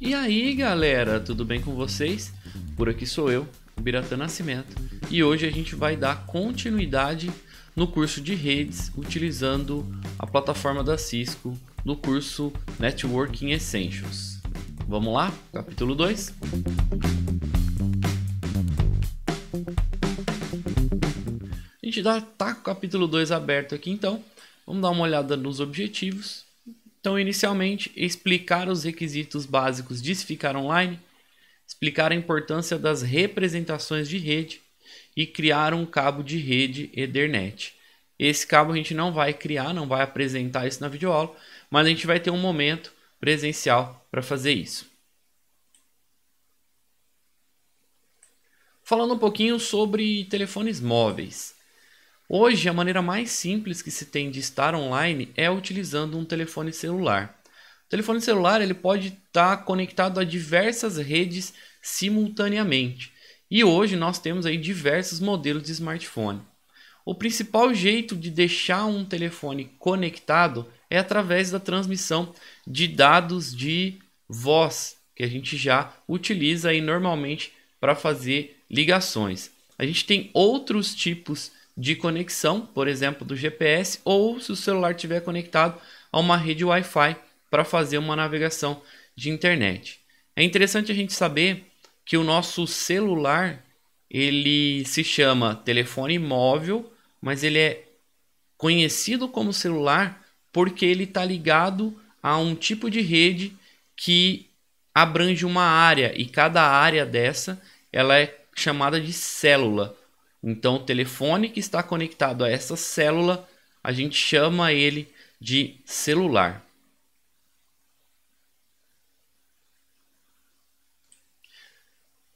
E aí galera, tudo bem com vocês? Por aqui sou eu, Biratã Nascimento, e hoje a gente vai dar continuidade no curso de redes utilizando a plataforma da Cisco no curso Networking Essentials. Vamos lá? Capítulo 2. A gente está com o capítulo 2 aberto aqui então. Vamos dar uma olhada nos objetivos então, inicialmente, explicar os requisitos básicos de se ficar online, explicar a importância das representações de rede e criar um cabo de rede Ethernet. Esse cabo a gente não vai criar, não vai apresentar isso na videoaula, mas a gente vai ter um momento presencial para fazer isso. Falando um pouquinho sobre telefones móveis. Hoje, a maneira mais simples que se tem de estar online é utilizando um telefone celular. O telefone celular ele pode estar tá conectado a diversas redes simultaneamente. E hoje nós temos aí diversos modelos de smartphone. O principal jeito de deixar um telefone conectado é através da transmissão de dados de voz, que a gente já utiliza aí normalmente para fazer ligações. A gente tem outros tipos de conexão, por exemplo, do GPS, ou se o celular estiver conectado a uma rede Wi-Fi para fazer uma navegação de internet. É interessante a gente saber que o nosso celular ele se chama telefone móvel, mas ele é conhecido como celular porque ele está ligado a um tipo de rede que abrange uma área e cada área dessa ela é chamada de célula. Então, o telefone que está conectado a essa célula, a gente chama ele de celular.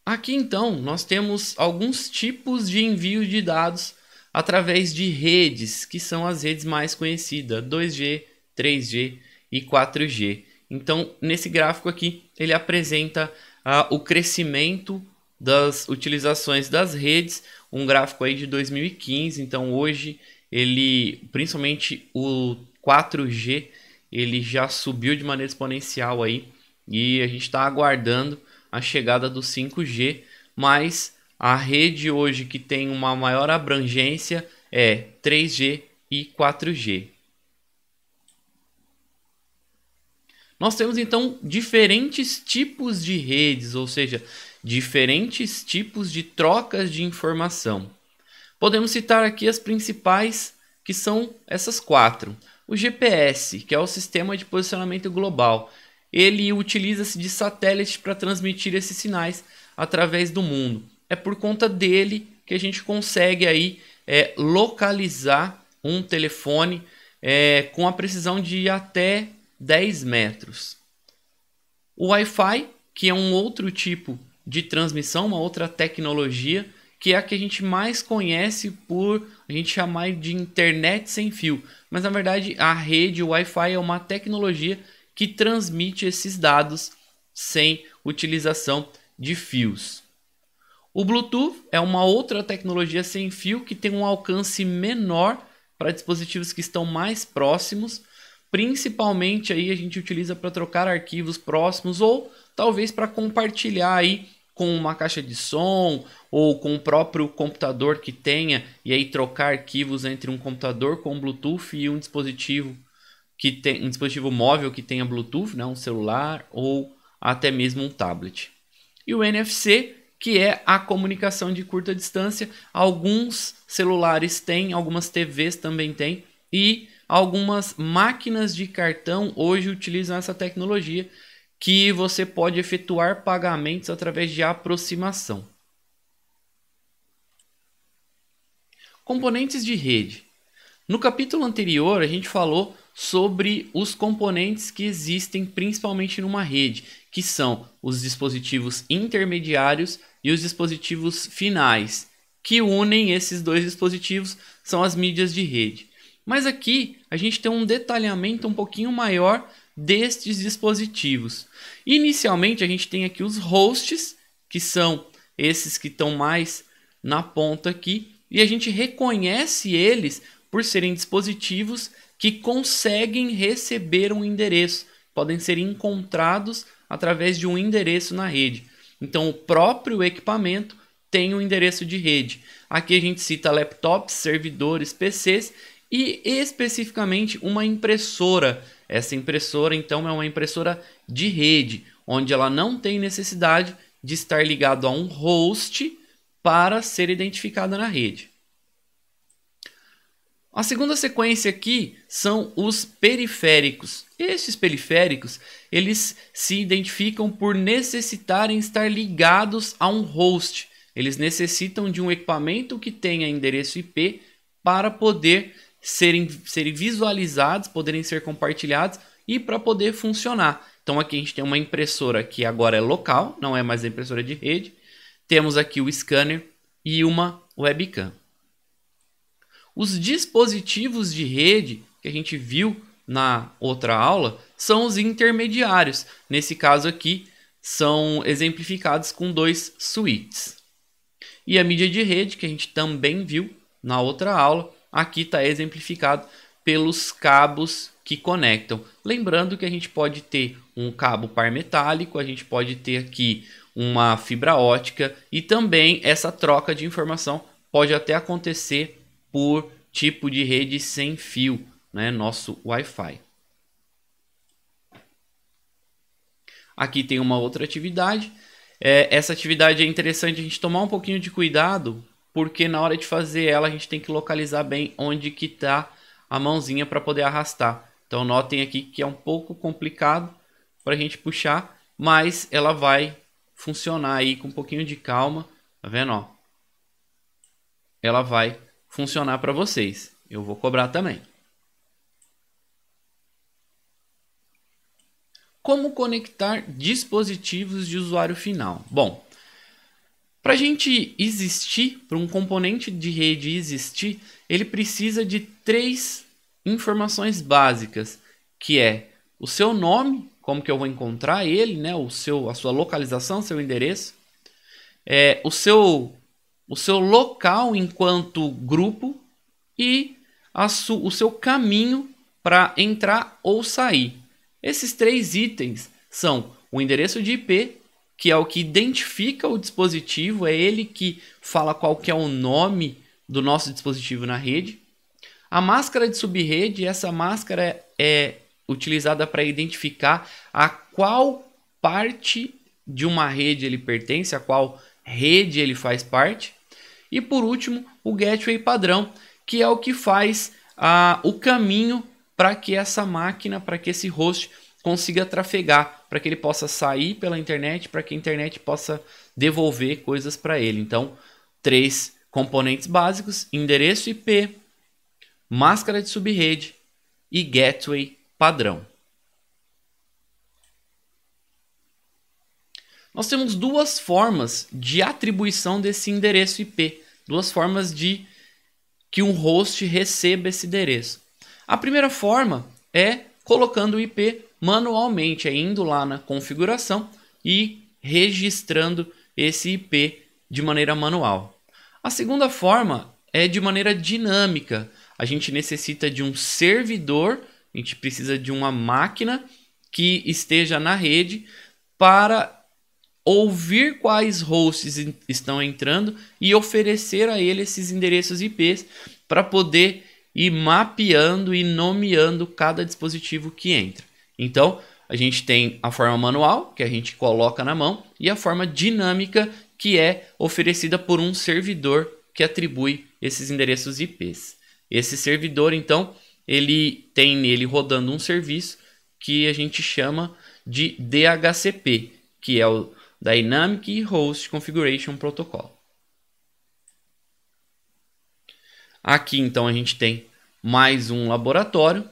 Aqui então, nós temos alguns tipos de envio de dados através de redes, que são as redes mais conhecidas, 2G, 3G e 4G. Então, nesse gráfico aqui, ele apresenta ah, o crescimento das utilizações das redes, um gráfico aí de 2015, então hoje ele, principalmente o 4G, ele já subiu de maneira exponencial aí e a gente está aguardando a chegada do 5G, mas a rede hoje que tem uma maior abrangência é 3G e 4G. Nós temos então diferentes tipos de redes, ou seja, diferentes tipos de trocas de informação. Podemos citar aqui as principais, que são essas quatro. O GPS, que é o Sistema de Posicionamento Global, ele utiliza-se de satélite para transmitir esses sinais através do mundo. É por conta dele que a gente consegue aí é, localizar um telefone é, com a precisão de até 10 metros. O Wi-Fi, que é um outro tipo de transmissão, uma outra tecnologia que é a que a gente mais conhece por a gente chamar de internet sem fio. Mas na verdade, a rede Wi-Fi é uma tecnologia que transmite esses dados sem utilização de fios. O Bluetooth é uma outra tecnologia sem fio que tem um alcance menor para dispositivos que estão mais próximos Principalmente aí a gente utiliza para trocar arquivos próximos ou talvez para compartilhar aí com uma caixa de som ou com o próprio computador que tenha e aí trocar arquivos entre um computador com Bluetooth e um dispositivo que tem um dispositivo móvel que tenha Bluetooth, né, um celular ou até mesmo um tablet. E o NFC, que é a comunicação de curta distância, alguns celulares têm, algumas TVs também têm e Algumas máquinas de cartão hoje utilizam essa tecnologia que você pode efetuar pagamentos através de aproximação. Componentes de rede. No capítulo anterior, a gente falou sobre os componentes que existem principalmente numa rede, que são os dispositivos intermediários e os dispositivos finais, que unem esses dois dispositivos são as mídias de rede. Mas aqui a gente tem um detalhamento um pouquinho maior destes dispositivos. Inicialmente a gente tem aqui os hosts, que são esses que estão mais na ponta aqui, e a gente reconhece eles por serem dispositivos que conseguem receber um endereço, podem ser encontrados através de um endereço na rede. Então o próprio equipamento tem um endereço de rede. Aqui a gente cita laptops, servidores, PCs e especificamente uma impressora. Essa impressora então é uma impressora de rede, onde ela não tem necessidade de estar ligado a um host para ser identificada na rede. A segunda sequência aqui são os periféricos. Estes periféricos, eles se identificam por necessitarem estar ligados a um host. Eles necessitam de um equipamento que tenha endereço IP para poder serem, serem visualizados, poderem ser compartilhados e para poder funcionar. Então aqui a gente tem uma impressora que agora é local, não é mais a impressora de rede. Temos aqui o scanner e uma webcam. Os dispositivos de rede que a gente viu na outra aula são os intermediários. Nesse caso aqui, são exemplificados com dois suítes. E a mídia de rede, que a gente também viu na outra aula, Aqui está exemplificado pelos cabos que conectam. Lembrando que a gente pode ter um cabo par metálico, a gente pode ter aqui uma fibra ótica e também essa troca de informação pode até acontecer por tipo de rede sem fio, né? nosso Wi-Fi. Aqui tem uma outra atividade. É, essa atividade é interessante a gente tomar um pouquinho de cuidado porque na hora de fazer ela a gente tem que localizar bem onde que está a mãozinha para poder arrastar. Então notem aqui que é um pouco complicado para a gente puxar, mas ela vai funcionar aí com um pouquinho de calma, tá vendo? Ó? Ela vai funcionar para vocês. Eu vou cobrar também. Como conectar dispositivos de usuário final? Bom, para a gente existir, para um componente de rede existir, ele precisa de três informações básicas, que é o seu nome, como que eu vou encontrar ele, né? O seu, a sua localização, seu endereço, é, o seu, o seu local enquanto grupo e o seu caminho para entrar ou sair. Esses três itens são o endereço de IP, que é o que identifica o dispositivo, é ele que fala qual que é o nome do nosso dispositivo na rede. A máscara de subrede, essa máscara é utilizada para identificar a qual parte de uma rede ele pertence, a qual rede ele faz parte. E por último, o gateway padrão, que é o que faz ah, o caminho para que essa máquina, para que esse host consiga trafegar, para que ele possa sair pela internet, para que a internet possa devolver coisas para ele. Então, três componentes básicos: endereço IP, máscara de subrede e gateway padrão. Nós temos duas formas de atribuição desse endereço IP, duas formas de que um host receba esse endereço. A primeira forma é colocando o IP manualmente, é indo lá na configuração e registrando esse IP de maneira manual. A segunda forma é de maneira dinâmica. A gente necessita de um servidor, a gente precisa de uma máquina que esteja na rede para ouvir quais hosts estão entrando e oferecer a ele esses endereços IPs para poder ir mapeando e nomeando cada dispositivo que entra. Então, a gente tem a forma manual, que a gente coloca na mão, e a forma dinâmica, que é oferecida por um servidor que atribui esses endereços IPs. Esse servidor, então, ele tem nele rodando um serviço que a gente chama de DHCP, que é o Dynamic Host Configuration Protocol. Aqui então a gente tem mais um laboratório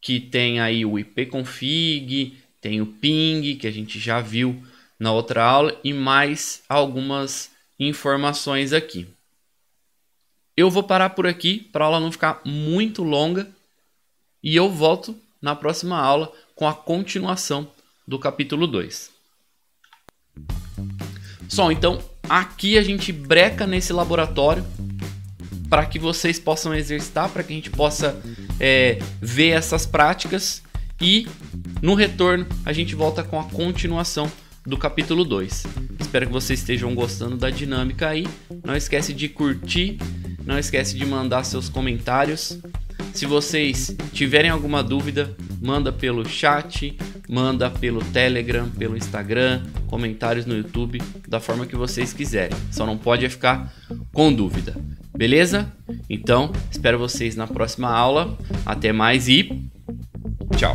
que tem aí o ipconfig, tem o ping, que a gente já viu na outra aula, e mais algumas informações aqui. Eu vou parar por aqui para a aula não ficar muito longa e eu volto na próxima aula com a continuação do capítulo 2. Só então, aqui a gente breca nesse laboratório para que vocês possam exercitar, para que a gente possa é, ver essas práticas e no retorno a gente volta com a continuação do capítulo 2. Espero que vocês estejam gostando da dinâmica aí. Não esquece de curtir, não esquece de mandar seus comentários. Se vocês tiverem alguma dúvida, manda pelo chat, manda pelo Telegram, pelo Instagram, comentários no YouTube, da forma que vocês quiserem. Só não pode ficar com dúvida. Beleza? Então, espero vocês na próxima aula. Até mais e tchau!